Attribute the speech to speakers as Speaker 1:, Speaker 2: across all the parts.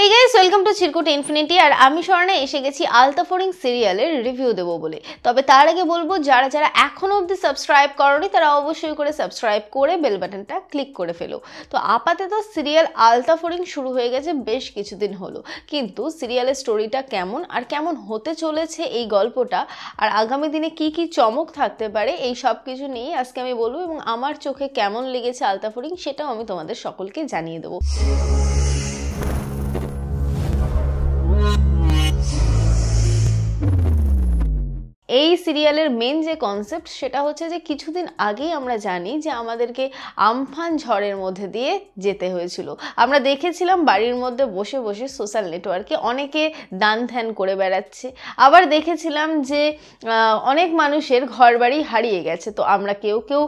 Speaker 1: hey guys welcome to Chirkut infinity আর আমি স্বর্ণে এসে গেছি আলতাফোরিং সিরিয়ালের রিভিউ দেবো বলে তবে তার আগে বলবো যারা যারা এখনও অবধি সাবস্ক্রাইব করনি তারা অবশ্যই করে সাবস্ক্রাইব করে বেল বাটনটা ক্লিক করে ফেলো তো আপাতত সিরিয়াল আলতাফোরিং শুরু হয়ে গেছে বেশ কিছুদিন হলো কিন্তু সিরিয়ালের স্টোরিটা কেমন আর কেমন হতে চলেছে এই গল্পটা আর আগামী দিনে কি কি চমক থাকতে পারে এই সব কিছু নিয়েই আজকে আমি বলবো এবং আমার চোখে কেমন লেগেছে আলতাফোরিং সেটাও আমি তোমাদের সকলকে জানিয়ে দেবো এই সিরিয়ালের মেন যে কনসেপ্ট সেটা হচ্ছে যে কিছুদিন আগেই আমরা জানি যে আমাদেরকে আমফান ঝড়ের মধ্যে দিয়ে যেতে হয়েছিল আমরা দেখেছিলাম বাড়ির মধ্যে বসে বসে সোশ্যাল নেটওয়ার্কে অনেকে দান ধ্যান করে বেড়াচ্ছে আবার দেখেছিলাম যে অনেক মানুষের ঘর বাড়ি হারিয়ে গেছে তো আমরা কেউ কেউ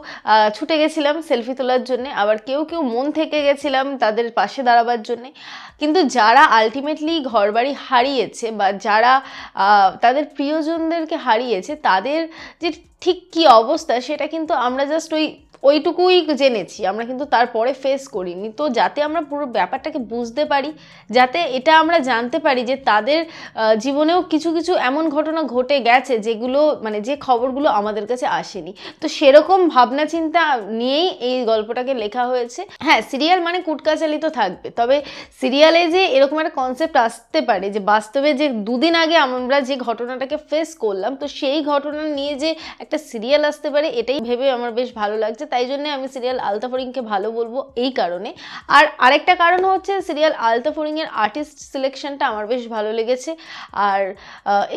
Speaker 1: ছুটে গেছিলাম সেলফি তোলার জন্যে আবার কেউ কেউ মন থেকে গেছিলাম তাদের পাশে দাঁড়াবার জন্যে কিন্তু যারা আলটিমেটলি ঘরবাড়ি হারিয়েছে বা যারা তাদের প্রিয়জনদেরকে হারিয়েছে তাদের যে ঠিক কী অবস্থা সেটা কিন্তু আমরা জাস্ট ওই ওইটুকুই জেনেছি আমরা কিন্তু তারপরে ফেস করিনি তো যাতে আমরা পুরো ব্যাপারটাকে বুঝতে পারি যাতে এটা আমরা জানতে পারি যে তাদের জীবনেও কিছু কিছু এমন ঘটনা ঘটে গেছে যেগুলো মানে যে খবরগুলো আমাদের কাছে আসেনি তো সেরকম ভাবনা চিন্তা নিয়েই এই গল্পটাকে লেখা হয়েছে হ্যাঁ সিরিয়াল মানে কুটকাচালি তো থাকবে তবে সিরিয়ালে যে এরকম একটা কনসেপ্ট আসতে পারে যে বাস্তবে যে দুদিন আগে আমরা যে ঘটনাটাকে ফেস করলাম তো সেই ঘটনা নিয়ে যে একটা সিরিয়াল আসতে পারে এটাই ভেবে আমার বেশ ভালো লাগছে তাই জন্য আমি সিরিয়াল আলতাফরিংকে ভালো বলবো এই কারণে আর আরেকটা কারণ হচ্ছে সিরিয়াল আলতাফরিংয়ের আর্টিস্ট সিলেকশনটা আমার বেশ ভালো লেগেছে আর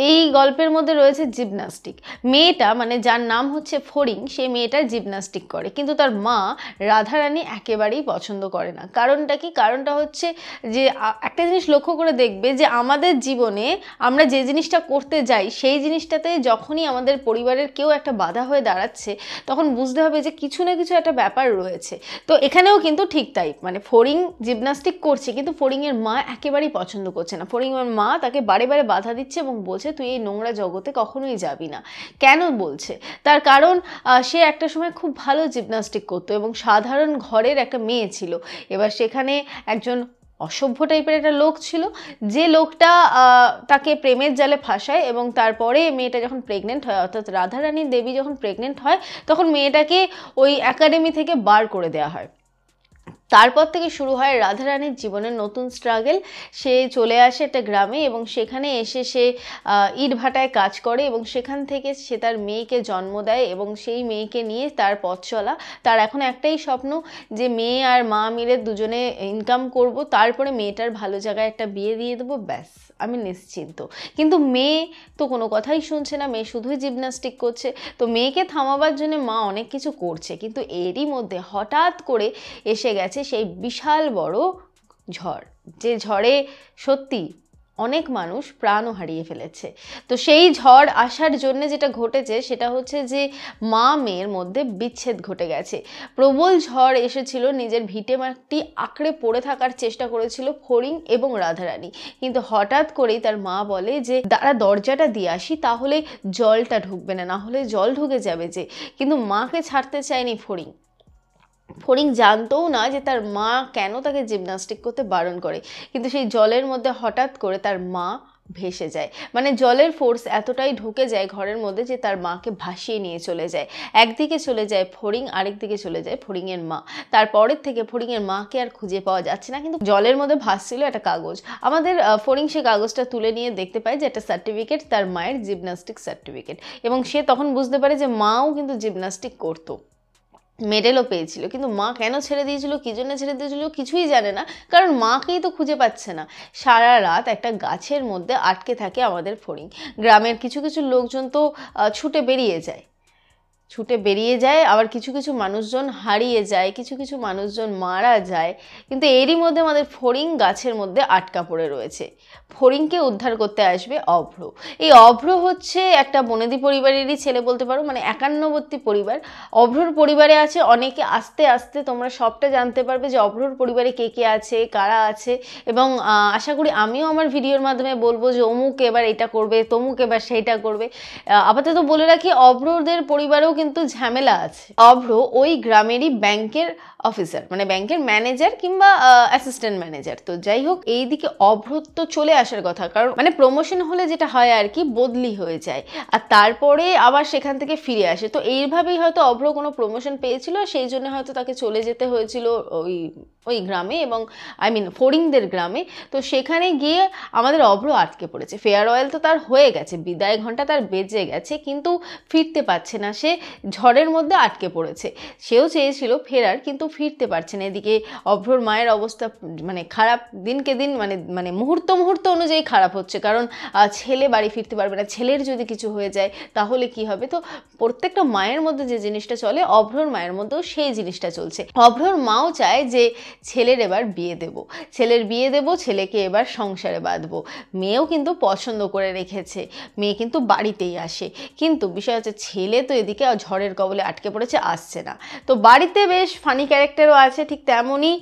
Speaker 1: এই গল্পের মধ্যে রয়েছে জিমনাস্টিক মেয়েটা মানে যার নাম হচ্ছে ফরিং সে মেয়েটা জিমনাস্টিক করে কিন্তু তার মা রাধারানী একেবারেই পছন্দ করে না কারণটা কি কারণটা হচ্ছে যে একটা জিনিস লক্ষ্য করে দেখবে যে আমাদের জীবনে আমরা যে জিনিসটা করতে যাই সেই জিনিসটাতে যখনই আমাদের পরিবারের কেউ একটা বাধা হয়ে দাঁড়াচ্ছে তখন বুঝতে হবে যে কিছু কিছু না কিছু একটা ব্যাপার রয়েছে তো এখানেও কিন্তু ঠিক তাই মানে ফোরিং জিমনাস্টিক করছে কিন্তু ফোরিংয়ের মা একেবারেই পছন্দ করছে না ফোরিংয়ের মা তাকে বারে বারে বাধা দিচ্ছে এবং বলছে তুই এই নোংরা জগতে কখনোই যাবি না কেন বলছে তার কারণ সে একটা সময় খুব ভালো জিমনাস্টিক করতো এবং সাধারণ ঘরের একটা মেয়ে ছিল এবার সেখানে একজন অসভ্য টাইপের একটা লোক ছিল যে লোকটা তাকে প্রেমের জালে ফাঁসায় এবং তারপরে মেয়েটা যখন প্রেগনেন্ট হয় অর্থাৎ রাধারানী দেবী যখন প্রেগনেন্ট হয় তখন মেয়েটাকে ওই একাডেমি থেকে বার করে দেওয়া হয় তারপর থেকে শুরু হয় রাধারানীর জীবনের নতুন স্ট্রাগেল সে চলে আসে একটা গ্রামে এবং সেখানে এসে সে ইটভাটায় কাজ করে এবং সেখান থেকে সে তার মেয়েকে জন্ম দেয় এবং সেই মেয়েকে নিয়ে তার পথ চলা তার এখন একটাই স্বপ্ন যে মেয়ে আর মা মিলে দুজনে ইনকাম করব তারপরে মেয়েটার ভালো জায়গায় একটা বিয়ে দিয়ে দেবো ব্যাস আমি নিশ্চিন্ত কিন্তু মেয়ে তো কোনো কথাই শুনছে না মেয়ে শুধুই জিমনাস্টিক করছে তো মেয়েকে থামাবার জন্য মা অনেক কিছু করছে কিন্তু এরই মধ্যে হঠাৎ করে এসে গেছে সেই বিশাল বড় ঝড় যে ঝড়ে সত্যি অনেক মানুষ প্রাণও হারিয়ে ফেলেছে তো সেই ঝড় আসার জন্য যেটা ঘটেছে সেটা হচ্ছে যে মা মেয়ের মধ্যে বিচ্ছেদ ঘটে গেছে প্রবল ঝড় এসেছিল নিজের ভিটে মাটি আঁকড়ে পড়ে থাকার চেষ্টা করেছিল ফড়িং এবং রাধারানী কিন্তু হঠাৎ করেই তার মা বলে যে তারা দরজাটা দিয়ে আসি তাহলে জলটা ঢুকবে না না হলে জল ঢুকে যাবে যে কিন্তু মাকে ছাড়তে চায়নি ফড়িং ফড়িং জানতও না যে তার মা কেন তাকে জিমনাস্টিক করতে বারণ করে কিন্তু সেই জলের মধ্যে হঠাৎ করে তার মা ভেসে যায় মানে জলের ফোর্স এতটাই ঢুকে যায় ঘরের মধ্যে যে তার মাকে ভাসিয়ে নিয়ে চলে যায় একদিকে চলে যায় ফড়িং আরেক দিকে চলে যায় ফড়িংয়ের মা তারপরের থেকে ফড়িংয়ের মাকে আর খুঁজে পাওয়া যাচ্ছে না কিন্তু জলের মধ্যে ভাসছিল একটা কাগজ আমাদের ফড়িং সে কাগজটা তুলে নিয়ে দেখতে পায় যে একটা সার্টিফিকেট তার মায়ের জিমনাস্টিক সার্টিফিকেট এবং সে তখন বুঝতে পারে যে মাও কিন্তু জিমনাস্টিক করতো মেডেলও পেয়েছিল কিন্তু মা কেন ছেড়ে দিয়েছিল কী জন্য ছেড়ে দিয়েছিল কিছুই জানে না কারণ মাকেই তো খুঁজে পাচ্ছে না সারা রাত একটা গাছের মধ্যে আটকে থাকে আমাদের ফড়িং গ্রামের কিছু কিছু লোকজন তো ছুটে বেরিয়ে যায় ছুটে বেরিয়ে যায় আবার কিছু কিছু মানুষজন হারিয়ে যায় কিছু কিছু মানুষজন মারা যায় কিন্তু এরই মধ্যে আমাদের ফড়িং গাছের মধ্যে আটকা পড়ে রয়েছে ফড়িংকে উদ্ধার করতে আসবে অভ্র এই অভ্র হচ্ছে একটা বনেদি পরিবারেরই ছেলে বলতে পারো মানে একান্নবর্তী পরিবার অভ্রর পরিবারে আছে অনেকে আস্তে আস্তে তোমরা সবটা জানতে পারবে যে অভ্রর পরিবারে কে কে আছে কারা আছে এবং আশা করি আমিও আমার ভিডিওর মাধ্যমে বলবো যে অমুক এবার এটা করবে তমুক এবার সেইটা করবে আপাতত বলে রাখি অভ্রদের পরিবারেও কিন্তু ঝামেলা আছে অভ্র ওই গ্রামেরই ব্যাংকের অফিসার মানে ব্যাংকের ম্যানেজার কিংবা অ্যাসিস্ট্যান্ট ম্যানেজার তো যাই হোক এই দিকে অভ্রত্ব চলে আসার কথা কারণ মানে প্রমোশন হলে যেটা হয় আর কি বদলি হয়ে যায় আর তারপরে আবার সেখান থেকে ফিরে আসে তো এইভাবেই হয়তো অভ্র কোনো প্রমোশন পেয়েছিল সেই জন্য হয়তো তাকে চলে যেতে হয়েছিল ওই ওই গ্রামে এবং আই মিন ফরিংদের গ্রামে তো সেখানে গিয়ে আমাদের অভ্র আটকে পড়েছে ফেয়ার অয়েল তো তার হয়ে গেছে বিদায় ঘন্টা তার বেজে গেছে কিন্তু ফিরতে পারছে না সে ঝড়ের মধ্যে আটকে পড়েছে সেও চেয়েছিল ফেরার কিন্তু ফিরতে পারছে না এদিকে অভ্রর মায়ের অবস্থা মানে খারাপ দিনকে দিন মানে মানে মুহূর্ত মুহূর্ত অনুযায়ী খারাপ হচ্ছে কারণ ছেলে বাড়ি ফিরতে পারবে না ছেলের যদি কিছু হয়ে যায় তাহলে কি হবে তো প্রত্যেকটা মায়ের মধ্যে যে জিনিসটা চলে অভ্রর মায়ের মধ্যেও সেই জিনিসটা চলছে অভ্রর মাও চায় যে ছেলের এবার বিয়ে দেব ছেলের বিয়ে দেব ছেলেকে এবার সংসারে বাঁধবো মেয়েও কিন্তু পছন্দ করে রেখেছে মেয়ে কিন্তু বাড়িতেই আসে কিন্তু বিষয় হচ্ছে ছেলে তো এদিকে ঝড়ের কবলে আটকে পড়েছে আসছে না তো বাড়িতে বেশ ফানি ক্যারেক্টারও আছে ঠিক তেমনই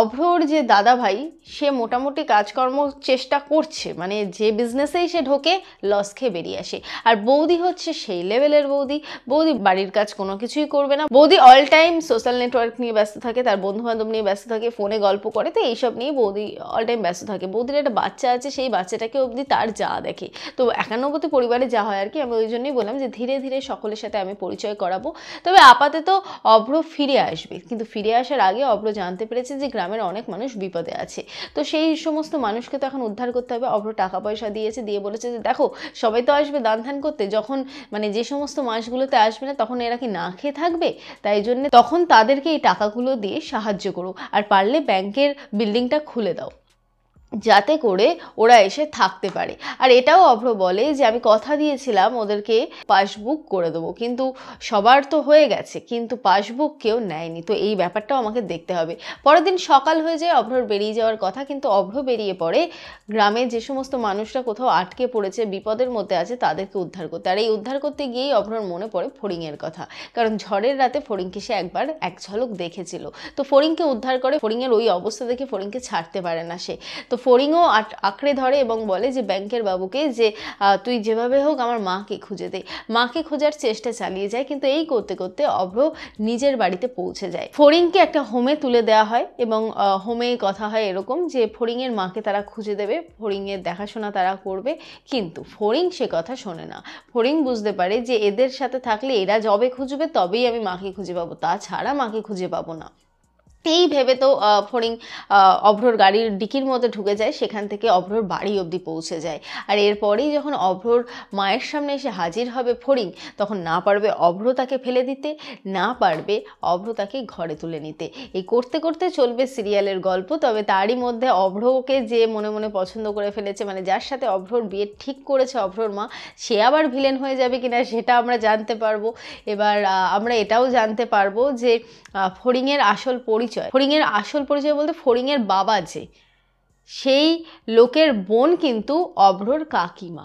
Speaker 1: অভ্রর যে দাদা ভাই সে মোটামুটি কাজকর্ম চেষ্টা করছে মানে যে বিজনেসেই সে ঢোকে লস খেয়ে বেরিয়ে আসে আর বৌদি হচ্ছে সেই লেভেলের বৌদি বৌদি বাড়ির কাজ কোনো কিছুই করবে না বৌদি অল টাইম সোশ্যাল নেটওয়ার্ক নিয়ে ব্যস্ত থাকে তার বন্ধু বান্ধব নিয়ে ব্যস্ত থাকে ফোনে গল্প করে তো এইসব নিয়ে বৌদি অল টাইম ব্যস্ত থাকে বৌদির একটা বাচ্চা আছে সেই বাচ্চাটাকে অবধি তার যা দেখে তো একান্নবর্তী পরিবারে যা হয় আর কি আমি ওই জন্যই বললাম যে ধীরে ধীরে সকলের সাথে আমি পরিচয় করাবো তবে আপাতত অভ্র ফিরে আসবে কিন্তু ফিরে আসার আগে অভ্র জানতে পেরেছে যে গ্রামের অনেক মানুষ বিপদে আছে তো সেই সমস্ত মানুষকে তো এখন উদ্ধার করতে হবে অভ্র টাকা পয়সা দিয়েছে দিয়ে বলেছে যে দেখো সবাই তো আসবে দান ধান করতে যখন মানে যে সমস্ত মাসগুলোতে আসবে না তখন এরা কি না খেয়ে থাকবে তাই জন্য তখন তাদেরকে এই টাকাগুলো দিয়ে সাহায্য করো আর পারলে ব্যাংকের বিল্ডিংটা খুলে দাও যাতে করে ওরা এসে থাকতে পারে আর এটাও অভ্র বলে যে আমি কথা দিয়েছিলাম ওদেরকে পাসবুক করে দেবো কিন্তু সবার তো হয়ে গেছে কিন্তু পাসবুক কেউ নেয়নি তো এই ব্যাপারটাও আমাকে দেখতে হবে পরের দিন সকাল হয়ে যায় অভ্রর বেরিয়ে যাওয়ার কথা কিন্তু অভ্র বেরিয়ে পড়ে গ্রামে যে সমস্ত মানুষরা কোথাও আটকে পড়েছে বিপদের মধ্যে আছে তাদেরকে উদ্ধার করতে আর এই উদ্ধার করতে গিয়েই অভ্রর মনে পড়ে ফড়িংয়ের কথা কারণ ঝড়ের রাতে ফড়িংকে সে একবার এক ঝলক দেখেছিল তো ফড়িংকে উদ্ধার করে ফড়িংয়ের ওই অবস্থা দেখে ফড়িংকে ছাড়তে পারে না সে তো ফড়িংও আঁকড়ে ধরে এবং বলে যে ব্যাংকের বাবুকে যে তুই যেভাবে হোক আমার মাকে খুঁজে দে মাকে খোঁজার চেষ্টা চালিয়ে যায় কিন্তু এই করতে করতে অভ্র নিজের বাড়িতে পৌঁছে যায় ফড়িংকে একটা হোমে তুলে দেওয়া হয় এবং হোমে কথা হয় এরকম যে ফড়িংয়ের মাকে তারা খুঁজে দেবে ফড়িংয়ের দেখাশোনা তারা করবে কিন্তু ফড়িং সে কথা শোনে না ফড়িং বুঝতে পারে যে এদের সাথে থাকলে এরা জবে খুঁজবে তবেই আমি মাকে খুঁজে পাবো তাছাড়া মাকে খুঁজে পাবো না এই ভেবে তো ফড়িং অভ্রর গাড়ির ডিকির মধ্যে ঢুকে যায় সেখান থেকে অভ্রর বাড়ি অবধি পৌঁছে যায় আর এরপরেই যখন অভ্রর মায়ের সামনে এসে হাজির হবে ফড়িং তখন না পারবে অভ্র তাকে ফেলে দিতে না পারবে অভ্র তাকে ঘরে তুলে নিতে এই করতে করতে চলবে সিরিয়ালের গল্প তবে তারই মধ্যে অভ্রকে যে মনে মনে পছন্দ করে ফেলেছে মানে যার সাথে অভ্রর বিয়ে ঠিক করেছে অভ্রর মা সে আবার ভিলেন হয়ে যাবে কিনা সেটা আমরা জানতে পারবো এবার আমরা এটাও জানতে পারবো যে ফড়িংয়ের আসল পরি পরিচয় ফড়িংয়ের আসল পরিচয় বলতে ফড়িংয়ের বাবা যে সেই লোকের বোন কিন্তু অভ্রর কাকিমা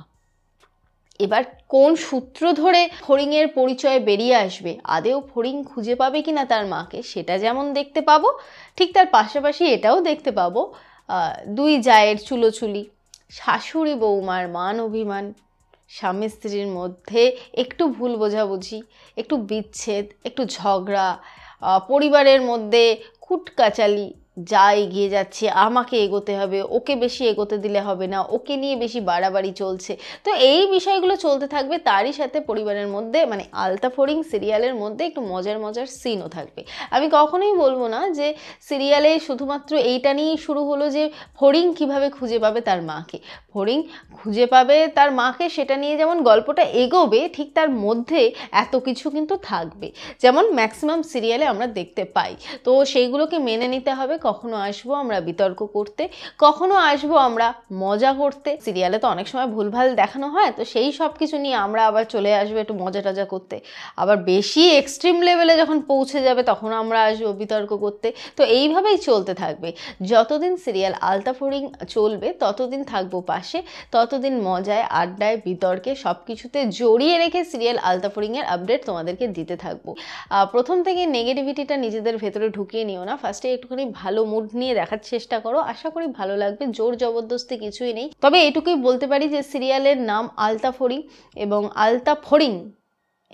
Speaker 1: এবার কোন সূত্র ধরে ফড়িংয়ের পরিচয় বেরিয়ে আসবে আদেও ফড়িং খুঁজে পাবে কি না তার মাকে সেটা যেমন দেখতে পাবো ঠিক তার পাশাপাশি এটাও দেখতে পাবো দুই জায়ের চুলোচুলি শাশুড়ি বৌমার মান অভিমান স্বামী স্ত্রীর মধ্যে একটু ভুল বোঝাবুঝি একটু বিচ্ছেদ একটু ঝগড়া পরিবারের মধ্যে खुटका যা এগিয়ে যাচ্ছে আমাকে এগোতে হবে ওকে বেশি এগোতে দিলে হবে না ওকে নিয়ে বেশি বাড়াবাড়ি চলছে তো এই বিষয়গুলো চলতে থাকবে তারই সাথে পরিবারের মধ্যে মানে আলতা ফরিং সিরিয়ালের মধ্যে একটু মজার মজার সিনও থাকবে আমি কখনোই বলবো না যে সিরিয়ালে শুধুমাত্র এইটা নিয়েই শুরু হলো যে ফড়িং কিভাবে খুঁজে পাবে তার মাকে ফড়িং খুঁজে পাবে তার মাকে সেটা নিয়ে যেমন গল্পটা এগোবে ঠিক তার মধ্যে এত কিছু কিন্তু থাকবে যেমন ম্যাক্সিমাম সিরিয়ালে আমরা দেখতে পাই তো সেইগুলোকে মেনে নিতে হবে কখনো আসবো আমরা বিতর্ক করতে কখনো আসবো আমরা মজা করতে সিরিয়ালে তো অনেক সময় ভুলভাল দেখানো হয় তো সেই সব কিছু নিয়ে আমরা আবার চলে আসবো একটু মজা টজা করতে আবার বেশি এক্সট্রিম লেভেলে যখন পৌঁছে যাবে তখন আমরা আসবো বিতর্ক করতে তো এইভাবেই চলতে থাকবে যতদিন সিরিয়াল আলতাফরিং চলবে ততদিন থাকবো পাশে ততদিন মজায় আড্ডায় বিতর্কে সব কিছুতে জড়িয়ে রেখে সিরিয়াল আলতাফরিংয়ের আপডেট তোমাদেরকে দিতে থাকবো প্রথম থেকে নেগেটিভিটিটা নিজেদের ভেতরে ঢুকিয়ে নিও না ফার্স্টে একটুখানি ভালো ভালো মুড নিয়ে দেখার চেষ্টা করো আশা করি ভালো লাগবে জোর জবরদস্তি কিছুই নেই তবে এটুকুই বলতে পারি যে সিরিয়ালের নাম আলতা ফড়িং এবং আলতা ফড়িং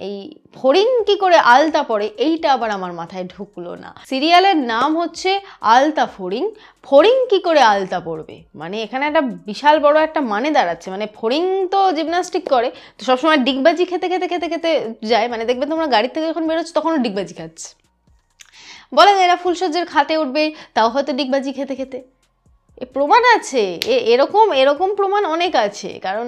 Speaker 1: এই ফড়িং কি করে আলতা পরে এইটা আবার আমার মাথায় ঢুকলো না সিরিয়ালের নাম হচ্ছে আলতা ফড়িং ফড়িং কি করে আলতা পড়বে মানে এখানে একটা বিশাল বড় একটা মানে দাঁড়াচ্ছে মানে ফড়িং তো জিমনাস্টিক করে তো সবসময় ডিগবাজি খেতে খেতে খেতে খেতে যায় মানে দেখবে তোমরা গাড়ি থেকে যখন বেরোচ্ছে তখনও ডিগবাজি খাচ্ছে বলেন এরা ফুলসজ্জার খাতে উঠবে তাও হয়তো ডিগবাজি খেতে খেতে এ প্রমাণ আছে এ এরকম এরকম প্রমাণ অনেক আছে কারণ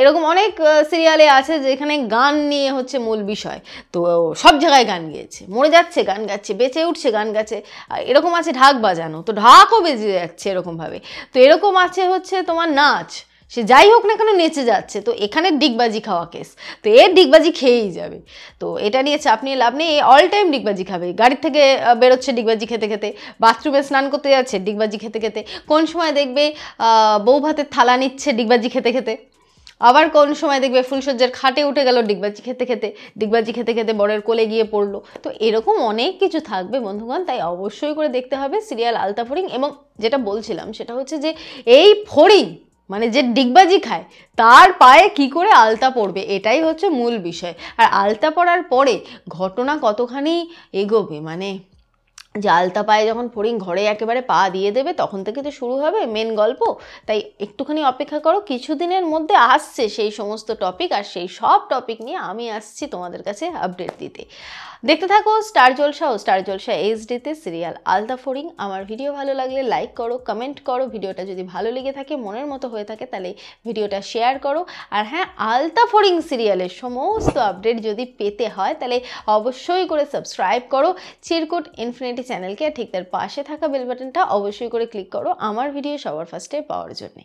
Speaker 1: এরকম অনেক সিরিয়ালে আছে যেখানে গান নিয়ে হচ্ছে মূল বিষয় তো সব জায়গায় গান গিয়েছে মরে যাচ্ছে গান গাচ্ছে বেঁচে উঠছে গান গাছে এরকম আছে ঢাক বাজানো তো ঢাকও বেজে যাচ্ছে এরকমভাবে তো এরকম আছে হচ্ছে তোমার নাচ সে যাই হোক না কেন নেচে যাচ্ছে তো এখানে ডিগবাজি খাওয়া কেস তো এ ডিগবাজি খেয়েই যাবে তো এটা নিয়ে চাপ নিয়ে লাভ নেই অল টাইম ডিগবাজি খাবে গাড়ির থেকে বেরোচ্ছে ডিগবাজি খেতে খেতে বাথরুমে স্নান করতে যাচ্ছে ডিগবাজি খেতে খেতে কোন সময় দেখবে বউ ভাতের থালা নিচ্ছে ডিগবাজি খেতে খেতে আবার কোন সময় দেখবে ফুলসজ্জার খাটে উঠে গেল ডিগবাজি খেতে খেতে ডিগবাজি খেতে খেতে বরের কোলে গিয়ে পড়লো তো এরকম অনেক কিছু থাকবে বন্ধুগণ তাই অবশ্যই করে দেখতে হবে সিরিয়াল আলতা ফরিং এবং যেটা বলছিলাম সেটা হচ্ছে যে এই ফড়িং মানে যে ডিগবাজি খায় তার পায়ে কি করে আলতা পড়বে এটাই হচ্ছে মূল বিষয় আর আলতা পড়ার পরে ঘটনা কতখানি এগোবে মানে যে আলতা পায়ে যখন ফড়িং ঘরে একেবারে পা দিয়ে দেবে তখন থেকে তো শুরু হবে মেন গল্প তাই একটুখানি অপেক্ষা করো কিছুদিনের মধ্যে আসছে সেই সমস্ত টপিক আর সেই সব টপিক নিয়ে আমি আসছি তোমাদের কাছে আপডেট দিতে দেখতে থাকো স্টার জলসা ও স্টার জলসা এইচডিতে সিরিয়াল আলতা ফড়িং আমার ভিডিও ভালো লাগলে লাইক করো কমেন্ট করো ভিডিওটা যদি ভালো লেগে থাকে মনের মতো হয়ে থাকে তাহলে ভিডিওটা শেয়ার করো আর হ্যাঁ আলতা ফড়িং সিরিয়ালের সমস্ত আপডেট যদি পেতে হয় তাহলে অবশ্যই করে সাবস্ক্রাইব করো চিরকুট ইনফিনিটি চ্যানেলকে ঠিক তার পাশে থাকা বেল বাটনটা অবশ্যই করে ক্লিক করো আমার ভিডিও সবার ফার্স্টে পাওয়ার জন্যে